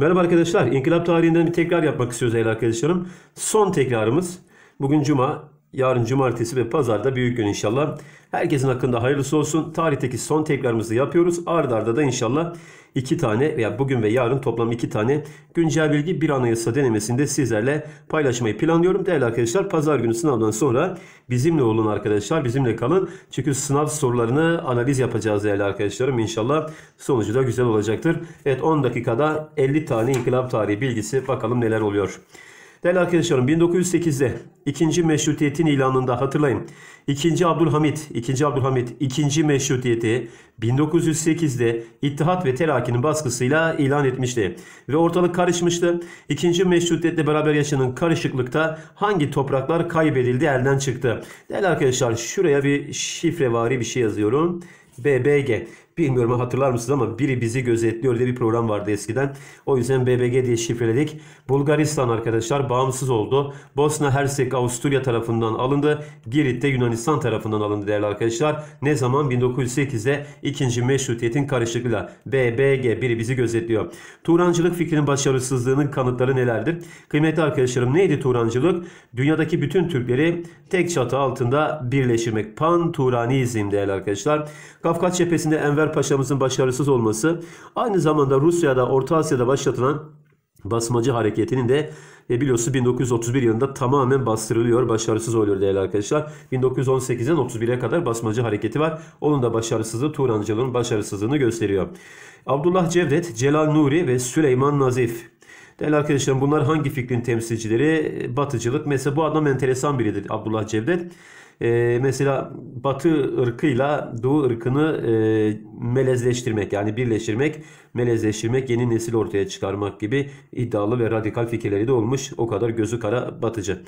Merhaba arkadaşlar. İnkılap tarihinden bir tekrar yapmak istiyoruz değerli arkadaşlarım. Son tekrarımız. Bugün cuma. Yarın cumartesi ve pazarda büyük gün inşallah. Herkesin hakkında hayırlısı olsun. Tarihteki son tekrarımızı yapıyoruz. Arda arda da inşallah iki tane veya bugün ve yarın toplam iki tane güncel bilgi bir anayasa denemesinde sizlerle paylaşmayı planlıyorum. Değerli arkadaşlar pazar günü sınavdan sonra bizimle olun arkadaşlar. Bizimle kalın. Çünkü sınav sorularını analiz yapacağız değerli arkadaşlarım. İnşallah sonucu da güzel olacaktır. Evet 10 dakikada 50 tane inkılap tarihi bilgisi bakalım neler oluyor. Değerli arkadaşlarım 1908'de ikinci meşrutiyetin ilanında hatırlayın. İkinci Abdülhamit, ikinci Abdülhamit ikinci meşrutiyeti 1908'de İttihat ve Terakki'nin baskısıyla ilan etmişti. Ve ortalık karışmıştı. İkinci meşrutiyetle beraber yaşanan karışıklıkta hangi topraklar kaybedildi elden çıktı. Değerli arkadaşlar şuraya bir şifrevari bir şey yazıyorum. BBG. Bilmiyorum hatırlar mısınız ama biri bizi gözetliyor diye bir program vardı eskiden. O yüzden BBG diye şifreledik. Bulgaristan arkadaşlar bağımsız oldu. Bosna Hersek Avusturya tarafından alındı. Girit de Yunanistan tarafından alındı değerli arkadaşlar. Ne zaman? 1908'de ikinci Meşrutiyet'in karışıklığıyla. BBG biri bizi gözetliyor. Turancılık fikrinin başarısızlığının kanıtları nelerdir? Kıymetli arkadaşlarım neydi Turancılık? Dünyadaki bütün Türkleri tek çatı altında birleştirmek. Pan-Turanizm değerli arkadaşlar. Kafkas cephesinde Enver Enver Paşa'mızın başarısız olması aynı zamanda Rusya'da Orta Asya'da başlatılan basmacı hareketinin de e, biliyorsunuz 1931 yılında tamamen bastırılıyor, başarısız oluyor değerli arkadaşlar. 1918'den 31'e kadar basmacı hareketi var. Onun da başarısızlığı Turancıların başarısızlığını gösteriyor. Abdullah Cevdet, Celal Nuri ve Süleyman Nazif. Değerli arkadaşlar bunlar hangi fikrin temsilcileri? Batıcılık. Mesela bu adam enteresan biridir Abdullah Cevdet e, mesela batı ırkıyla doğu ırkını e, melezleştirmek yani birleştirmek, melezleştirmek, yeni nesil ortaya çıkarmak gibi iddialı ve radikal fikirleri de olmuş. O kadar gözü kara batıcı.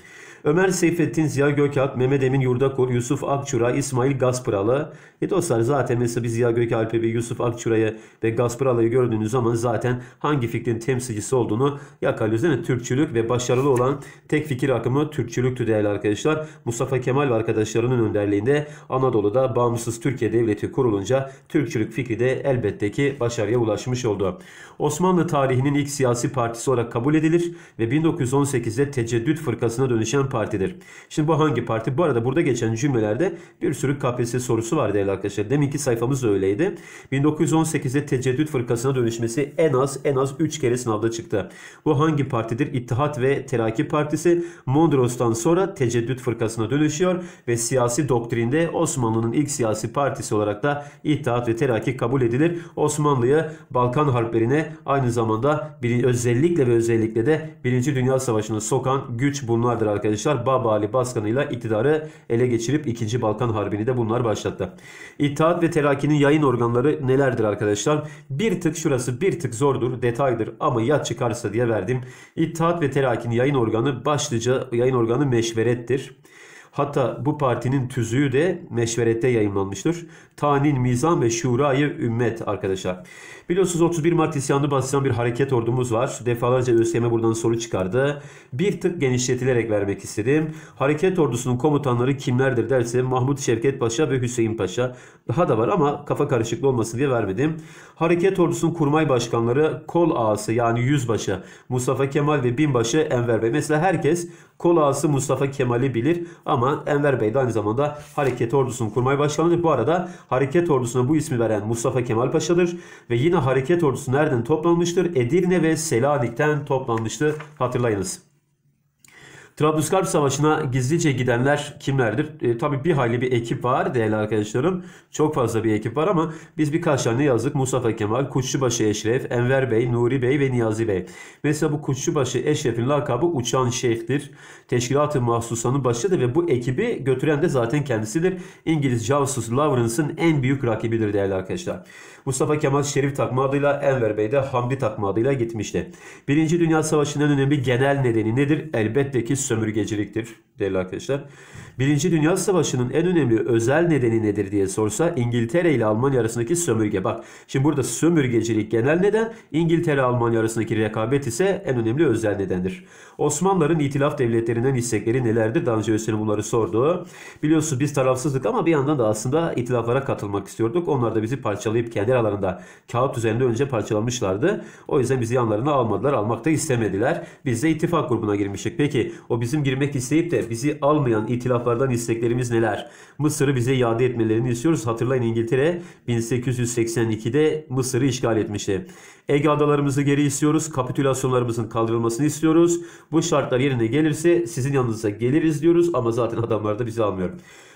Ömer Seyfettin Ziya Gökalp, Mehmet Emin Yurdakul, Yusuf Akçura, İsmail Gaspıralı. E dostlar zaten mesela biz Ziya Gökalp'i, ve Yusuf Akçura'yı ve Gaspıralı'yı gördüğünüz zaman zaten hangi fikrin temsilcisi olduğunu yakalıyoruz değil mi? Türkçülük ve başarılı olan tek fikir akımı Türkçülüktü değerli arkadaşlar. Mustafa Kemal ve arkadaşlar arkadaşlarının önderliğinde Anadolu'da bağımsız Türkiye Devleti kurulunca Türkçülük fikri de elbette ki başarıya ulaşmış oldu. Osmanlı tarihinin ilk siyasi partisi olarak kabul edilir ve 1918'de Teceddüt Fırkası'na dönüşen partidir. Şimdi bu hangi parti? Bu arada burada geçen cümlelerde bir sürü KPSS sorusu var değerli arkadaşlar. Deminki sayfamız da öyleydi. 1918'de Teceddüt Fırkası'na dönüşmesi en az en az 3 kere sınavda çıktı. Bu hangi partidir? İttihat ve Terakki Partisi Mondros'tan sonra Teceddüt Fırkası'na dönüşüyor ve ve siyasi doktrinde Osmanlı'nın ilk siyasi partisi olarak da İttihat ve Terakki kabul edilir. Osmanlı'ya Balkan harplerine aynı zamanda bir, özellikle ve özellikle de Birinci Dünya Savaşı'na sokan güç bunlardır arkadaşlar. Baba Ali baskınıyla iktidarı ele geçirip İkinci Balkan Harbi'ni de bunlar başlattı. İttihat ve Terakki'nin yayın organları nelerdir arkadaşlar? Bir tık şurası bir tık zordur, detaydır ama ya çıkarsa diye verdim. İttihat ve Terakki'nin yayın organı başlıca yayın organı meşverettir. Hatta bu partinin tüzüğü de meşverette yayınlanmıştır. Tanin, Mizan ve Şura'yı Ümmet arkadaşlar. Biliyorsunuz 31 Mart isyanını bastıran bir hareket ordumuz var. Defalarca ÖSYM buradan soru çıkardı. Bir tık genişletilerek vermek istedim. Hareket ordusunun komutanları kimlerdir derse Mahmut Şevket Paşa ve Hüseyin Paşa. Daha da var ama kafa karışıklığı olmasın diye vermedim. Hareket ordusunun kurmay başkanları kol ağası yani yüzbaşı Mustafa Kemal ve binbaşı Enver Bey. Mesela herkes kol ağası Mustafa Kemal'i bilir ama Enver Bey de aynı zamanda hareket ordusunun kurmay başkanıdır. Bu arada hareket ordusuna bu ismi veren Mustafa Kemal Paşa'dır. Ve yine hareket ordusu nereden toplanmıştır? Edirne ve Selanik'ten toplanmıştı hatırlayınız. Trablusgarp Savaşı'na gizlice gidenler kimlerdir? E, tabii bir hayli bir ekip var değerli arkadaşlarım. Çok fazla bir ekip var ama biz birkaç tane yazdık. Mustafa Kemal, Kuşçubaşı Eşref, Enver Bey, Nuri Bey ve Niyazi Bey. Mesela bu Kuşçubaşı Eşref'in lakabı Uçan Şeyh'tir. Teşkilat-ı Mahsusa'nın başıdır ve bu ekibi götüren de zaten kendisidir. İngiliz casus Lawrence'ın en büyük rakibidir değerli arkadaşlar. Mustafa Kemal Şerif takma adıyla Enver Bey de Hamdi takma adıyla gitmişti. Birinci Dünya Savaşı'nın önemli genel nedeni nedir? Elbette ki sömürgeciliktir değerli arkadaşlar. Birinci Dünya Savaşı'nın en önemli özel nedeni nedir diye sorsa İngiltere ile Almanya arasındaki sömürge. Bak şimdi burada sömürgecilik genel neden İngiltere Almanya arasındaki rekabet ise en önemli özel nedendir. Osmanlıların itilaf devletlerinden istekleri nelerdir? Daha önce Hüseyin bunları sordu. Biliyorsunuz biz tarafsızdık ama bir yandan da aslında itilaflara katılmak istiyorduk. Onlar da bizi parçalayıp kendi aralarında kağıt üzerinde önce parçalamışlardı. O yüzden bizi yanlarına almadılar. Almak da istemediler. Biz de ittifak grubuna girmiştik. Peki o bizim girmek isteyip de bizi almayan itilaflardan isteklerimiz neler? Mısır'ı bize iade etmelerini istiyoruz. Hatırlayın İngiltere 1882'de Mısır'ı işgal etmişti. Ege adalarımızı geri istiyoruz. Kapitülasyonlarımızın kaldırılmasını istiyoruz. Bu şartlar yerine gelirse sizin yanınıza geliriz diyoruz ama zaten adamlar da bizi almıyor.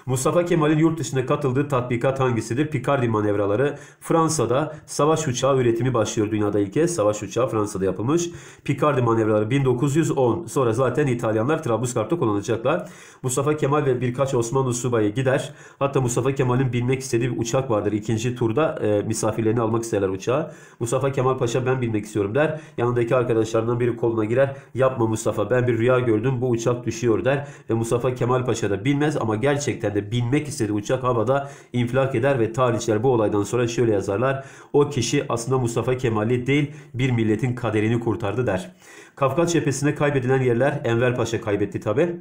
Mustafa Kemal'in yurt dışında katıldığı tatbikat hangisidir? Picardy manevraları. Fransa'da savaş uçağı üretimi başlıyor dünyada ilk kez. Savaş uçağı Fransa'da yapılmış. Picardy manevraları 1910. Sonra zaten İtalyanlar Trablusgarp'ta kullanacaklar. Mustafa Kemal ve birkaç Osmanlı subayı gider. Hatta Mustafa Kemal'in binmek istediği bir uçak vardır. İkinci turda e, misafirlerini almak isterler uçağa. Mustafa Kemal Mustafa Paşa ben bilmek istiyorum der. Yanındaki arkadaşlarından biri koluna girer. Yapma Mustafa ben bir rüya gördüm bu uçak düşüyor der. Ve Mustafa Kemal Paşa da bilmez ama gerçekten de binmek istediği uçak havada infilak eder ve tarihçiler bu olaydan sonra şöyle yazarlar. O kişi aslında Mustafa Kemal'i değil bir milletin kaderini kurtardı der. Kafkas cephesinde kaybedilen yerler Enver Paşa kaybetti tabi.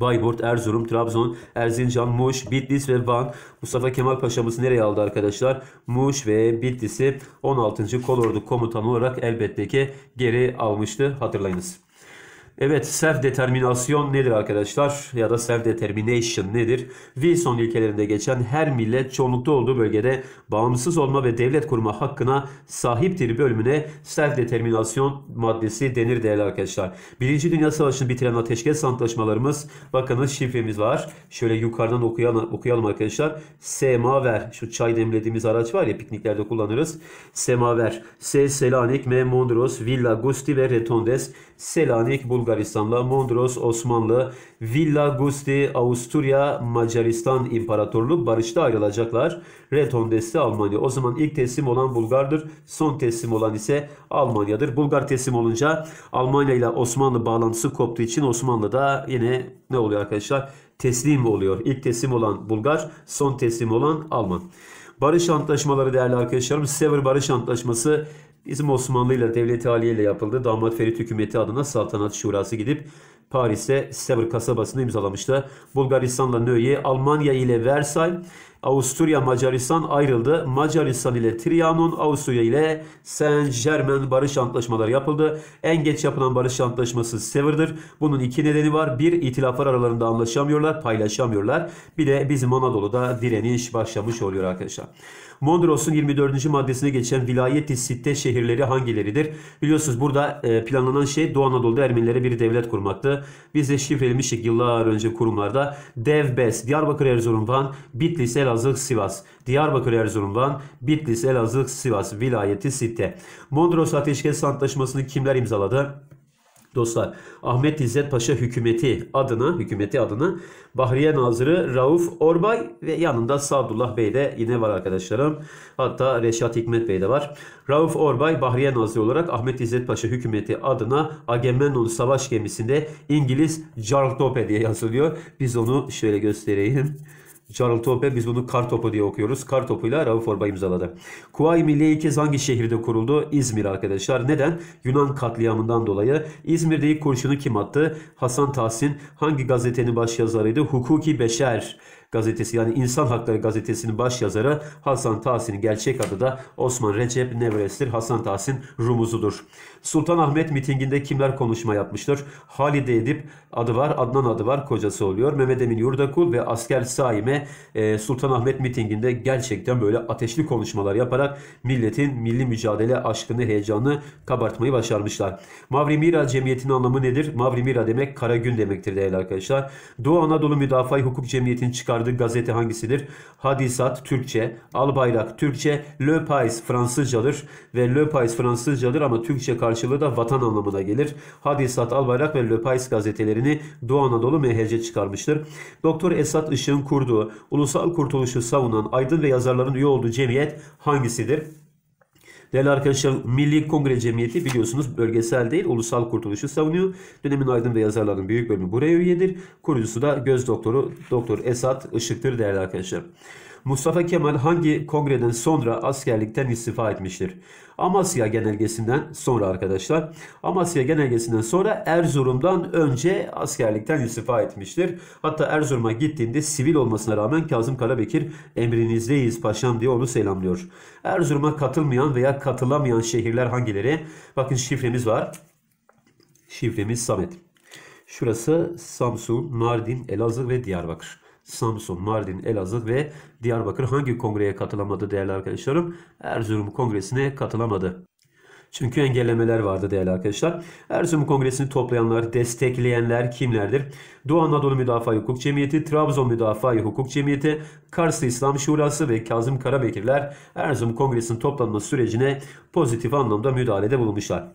Bayburt, Erzurum, Trabzon, Erzincan, Muş, Bitlis ve Van. Mustafa Kemal Paşa'mız nereye aldı arkadaşlar? Muş ve Bitlis'i 16. Kolordu Komutanı olarak elbette ki geri almıştı. Hatırlayınız. Evet self determinasyon nedir arkadaşlar ya da self determination nedir? Wilson ilkelerinde geçen her millet çoğunlukta olduğu bölgede bağımsız olma ve devlet kurma hakkına sahiptir bölümüne self determinasyon maddesi denir değerli arkadaşlar. Birinci Dünya Savaşı'nı bitiren ateşkes antlaşmalarımız bakınız şifremiz var. Şöyle yukarıdan okuyalım, okuyalım arkadaşlar. Semaver şu çay demlediğimiz araç var ya pikniklerde kullanırız. Semaver S. Selanik M. Mondros Villa Gusti ve Retondes Selanik Bulgaristan Bulgaristan'la Mondros Osmanlı, Villa Gusti Avusturya Macaristan İmparatorluğu barışta ayrılacaklar. Retondesi Almanya. O zaman ilk teslim olan Bulgar'dır. Son teslim olan ise Almanya'dır. Bulgar teslim olunca Almanya ile Osmanlı bağlantısı koptuğu için Osmanlı da yine ne oluyor arkadaşlar? Teslim oluyor. İlk teslim olan Bulgar, son teslim olan Alman. Barış antlaşmaları değerli arkadaşlarım. Sever Barış Antlaşması Bizim Osmanlı ile Devleti haliyle yapıldı. Damat Ferit hükümeti adına Saltanat Şurası gidip Paris'e Sevr kasabasını imzalamıştı. Bulgaristan'la Nöye, Almanya ile Versay, Avusturya Macaristan ayrıldı. Macaristan ile Trianon, Avusturya ile Saint Germain barış antlaşmaları yapıldı. En geç yapılan barış antlaşması Sever'dır. Bunun iki nedeni var. Bir, itilaflar aralarında anlaşamıyorlar, paylaşamıyorlar. Bir de bizim Anadolu'da direniş başlamış oluyor arkadaşlar. Mondros'un 24. maddesine geçen vilayeti sitte şehirleri hangileridir? Biliyorsunuz burada e, planlanan şey Doğu Anadolu'da Ermenilere bir devlet kurmaktı. Biz de şifrelemiştik yıllar önce kurumlarda. Devbes, Diyarbakır, Erzurum, Van, Bitlis, El Elazığ, Sivas, Diyarbakır, Erzurum'dan Bitlis, Elazığ, Sivas vilayeti Sitte. Mondros Ateşkes Antlaşması'nı kimler imzaladı? Dostlar Ahmet İzzet Paşa hükümeti adına hükümeti adına Bahriye Nazırı Rauf Orbay ve yanında Sadullah Bey de yine var arkadaşlarım. Hatta Reşat Hikmet Bey de var. Rauf Orbay Bahriye Nazırı olarak Ahmet İzzet Paşa hükümeti adına Agamemnon savaş gemisinde İngiliz Jarltope diye yazılıyor. Biz onu şöyle göstereyim. Charles Topper biz bunu kar topu diye okuyoruz. Kar topuyla Rauf Orba imzaladı. Kuvayi Milliye ilk kez hangi şehirde kuruldu? İzmir arkadaşlar. Neden? Yunan katliamından dolayı. İzmir'de ilk kurşunu kim attı? Hasan Tahsin. Hangi gazetenin başyazarıydı? Hukuki Beşer gazetesi yani İnsan Hakları gazetesinin baş yazarı Hasan Tahsin'in gerçek adı da Osman Recep Nevres'tir. Hasan Tahsin Rumuzudur. Sultan Ahmet mitinginde kimler konuşma yapmıştır? Halide Edip adı var, Adnan adı var, kocası oluyor. Mehmet Emin Yurdakul ve asker Saime e, Sultan Ahmet mitinginde gerçekten böyle ateşli konuşmalar yaparak milletin milli mücadele aşkını, heyecanını kabartmayı başarmışlar. Mavri Mira Cemiyeti'nin anlamı nedir? Mavri Mira demek kara gün demektir değerli arkadaşlar. Doğu Anadolu Müdafaa Hukuk Cemiyeti'nin çıkar vardı. Gazete hangisidir? Hadisat Türkçe, Albayrak Türkçe, Le Pais Fransızcadır ve Le Pais Fransızcadır ama Türkçe karşılığı da vatan anlamına gelir. Hadisat Albayrak ve Le Pais gazetelerini Doğu Anadolu MHC çıkarmıştır. Doktor Esat Işık'ın kurduğu, ulusal kurtuluşu savunan aydın ve yazarların üye olduğu cemiyet hangisidir? Değerli arkadaşlar Milli Kongre Cemiyeti biliyorsunuz bölgesel değil ulusal kurtuluşu savunuyor. Dönemin aydın ve yazarlarının büyük bölümü buraya üyedir. Kurucusu da göz doktoru Doktor Esat Işık'tır değerli arkadaşlar. Mustafa Kemal hangi kongreden sonra askerlikten istifa etmiştir? Amasya genelgesinden sonra arkadaşlar. Amasya genelgesinden sonra Erzurum'dan önce askerlikten istifa etmiştir. Hatta Erzurum'a gittiğinde sivil olmasına rağmen Kazım Karabekir emrinizdeyiz paşam diye onu selamlıyor. Erzurum'a katılmayan veya katılamayan şehirler hangileri? Bakın şifremiz var. Şifremiz Samet. Şurası Samsun, Mardin, Elazığ ve Diyarbakır. Samsun, Mardin, Elazığ ve Diyarbakır hangi kongreye katılamadı değerli arkadaşlarım? Erzurum Kongresi'ne katılamadı. Çünkü engellemeler vardı değerli arkadaşlar. Erzurum Kongresi'ni toplayanlar, destekleyenler kimlerdir? Doğu Anadolu Müdafaa Hukuk Cemiyeti, Trabzon Müdafaa Hukuk Cemiyeti, Kars İslam Şurası ve Kazım Karabekirler Erzurum Kongresi'nin toplanma sürecine pozitif anlamda müdahalede bulunmuşlar.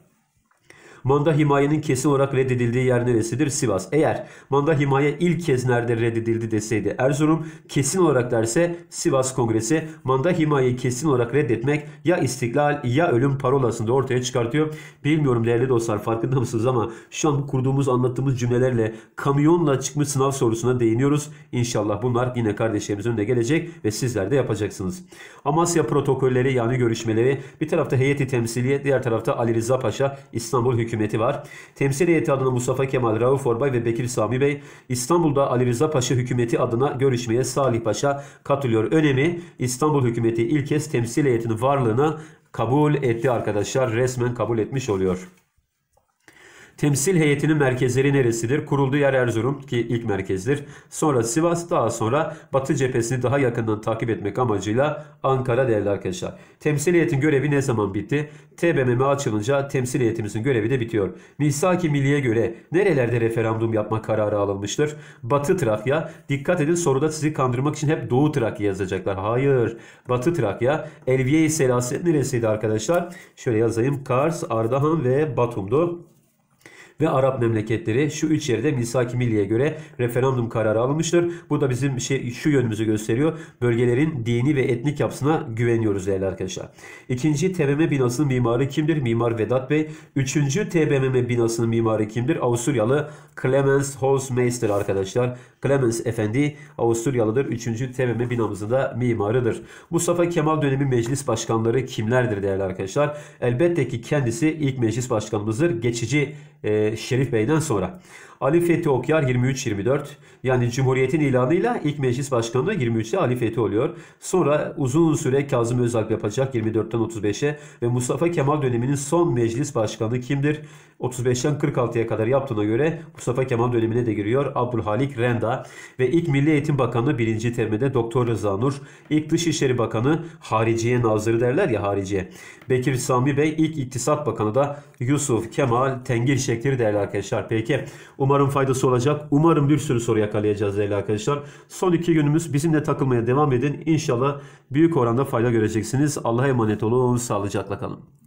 Manda himayenin kesin olarak reddedildiği yer neresidir? Sivas. Eğer manda himaye ilk kez nerede reddedildi deseydi Erzurum kesin olarak derse Sivas Kongresi manda himayeyi kesin olarak reddetmek ya istiklal ya ölüm parolasında ortaya çıkartıyor. Bilmiyorum değerli dostlar farkında mısınız ama şu an kurduğumuz anlattığımız cümlelerle kamyonla çıkmış sınav sorusuna değiniyoruz. İnşallah bunlar yine kardeşlerimizin önüne gelecek ve sizler de yapacaksınız. Amasya protokolleri yani görüşmeleri bir tarafta heyeti temsiliye diğer tarafta Ali Rıza Paşa İstanbul hükümeti hükümeti var. Temsil heyeti adına Mustafa Kemal Rauf Orbay ve Bekir Sami Bey İstanbul'da Ali Rıza Paşa hükümeti adına görüşmeye Salih Paşa katılıyor. Önemi İstanbul hükümeti ilk kez temsil heyetinin varlığını kabul etti arkadaşlar. Resmen kabul etmiş oluyor. Temsil heyetinin merkezleri neresidir? Kurulduğu yer Erzurum ki ilk merkezdir. Sonra Sivas daha sonra Batı cephesini daha yakından takip etmek amacıyla Ankara değerli arkadaşlar. Temsil heyetin görevi ne zaman bitti? TBMM açılınca temsil heyetimizin görevi de bitiyor. Misaki Milli'ye göre nerelerde referandum yapma kararı alınmıştır? Batı Trakya. Dikkat edin soruda sizi kandırmak için hep Doğu Trakya yazacaklar. Hayır. Batı Trakya. Elviye-i Selaset neresiydi arkadaşlar? Şöyle yazayım. Kars, Ardahan ve Batum'du ve Arap memleketleri şu üç yerde misak Milli'ye göre referandum kararı alınmıştır. Bu da bizim şey, şu yönümüzü gösteriyor. Bölgelerin dini ve etnik yapısına güveniyoruz değerli arkadaşlar. İkinci TBMM binasının mimarı kimdir? Mimar Vedat Bey. Üçüncü TBMM binasının mimarı kimdir? Avusturyalı Clemens Holzmeister arkadaşlar. Clemens Efendi Avusturyalıdır. Üçüncü TBMM binamızın da mimarıdır. Mustafa Kemal dönemi meclis başkanları kimlerdir değerli arkadaşlar? Elbette ki kendisi ilk meclis başkanımızdır. Geçici e, Şerif Bey'den sonra. Ali Fethi Okyar 23-24 yani Cumhuriyet'in ilanıyla ilk meclis başkanlığı 23'te Ali Fethi oluyor. Sonra uzun süre Kazım Özalp yapacak 24'ten 35'e ve Mustafa Kemal döneminin son meclis başkanı kimdir? 35'ten 46'ya kadar yaptığına göre Mustafa Kemal dönemine de giriyor Abdülhalik Renda ve ilk Milli Eğitim Bakanı 1. termede Doktor Rıza Nur, ilk Dışişleri Bakanı Hariciye Nazırı derler ya Hariciye. Bekir Sami Bey ilk İktisat Bakanı da Yusuf Kemal Tengir Şekleri derler arkadaşlar. Peki umarım Umarım faydası olacak. Umarım bir sürü soru yakalayacağız değerli arkadaşlar. Son iki günümüz bizimle takılmaya devam edin. İnşallah büyük oranda fayda göreceksiniz. Allah'a emanet olun. Sağlıcakla kalın.